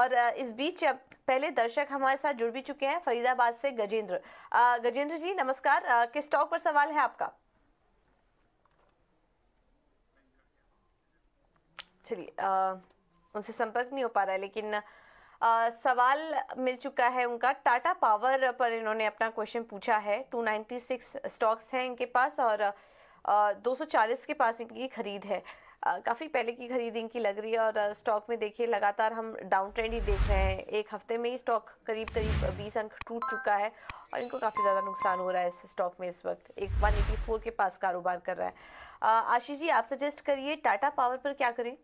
और इस बीच पहले दर्शक हमारे साथ जुड़ भी चुके हैं फरीदाबाद से गजेंद्र गजेंद्र जी नमस्कार किस स्टॉक पर सवाल है आपका चलिए उनसे संपर्क नहीं हो पा रहा है लेकिन आ, सवाल मिल चुका है उनका टाटा पावर पर इन्होंने अपना क्वेश्चन पूछा है 296 स्टॉक्स हैं इनके पास और आ, 240 के पास इनकी खरीद है काफ़ी पहले की खरीदिंग की लग रही है और स्टॉक में देखिए लगातार हम डाउन ट्रेंड ही देख रहे हैं एक हफ्ते में ही स्टॉक करीब करीब बीस अंक टूट चुका है और इनको काफ़ी ज़्यादा नुकसान हो रहा है इस स्टॉक में इस वक्त एक 184 के पास कारोबार कर रहा है आशीष जी आप सजेस्ट करिए टाटा पावर पर क्या करें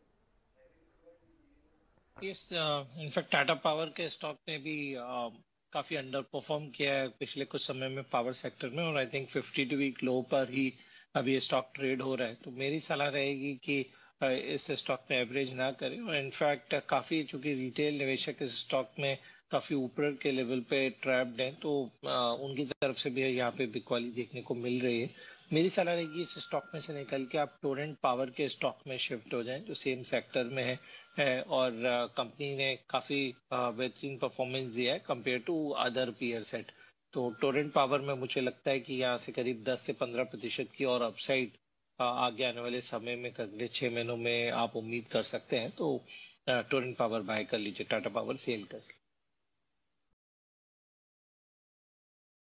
यस इनफैक्ट टाटा पावर के स्टॉक ने भी काफ़ी अंडर परफॉर्म किया है पिछले कुछ समय में पावर सेक्टर में और I think fifty two week low पर ही uh, अब ये स्टॉक ट्रेड हो रहा है तो मेरी सलाह रहेगी कि इस स्टॉक में एवरेज ना करें और इनफैक्ट काफ़ी चूंकि रिटेल निवेशक इस स्टॉक में काफ़ी ऊपर के लेवल पे ट्रैप्ड हैं तो उनकी तरफ से भी यहाँ पे बिकवाली देखने को मिल रही है मेरी सलाह रहेगी इस स्टॉक में से निकल के आप टोरेंट पावर के स्टॉक में शिफ्ट हो जाएं जो सेम सेक्टर में है, है और कंपनी ने काफ़ी बेहतरीन परफॉर्मेंस दिया है compare to other peer set तो टोरेंट पावर में मुझे लगता है कि यहाँ से करीब 10 से 15 प्रतिशत की और अपसाइड आगे आने वाले समय में अगले छह महीनों में आप उम्मीद कर सकते हैं तो टोरेंट पावर बाय कर लीजिए टाटा पावर सेल करके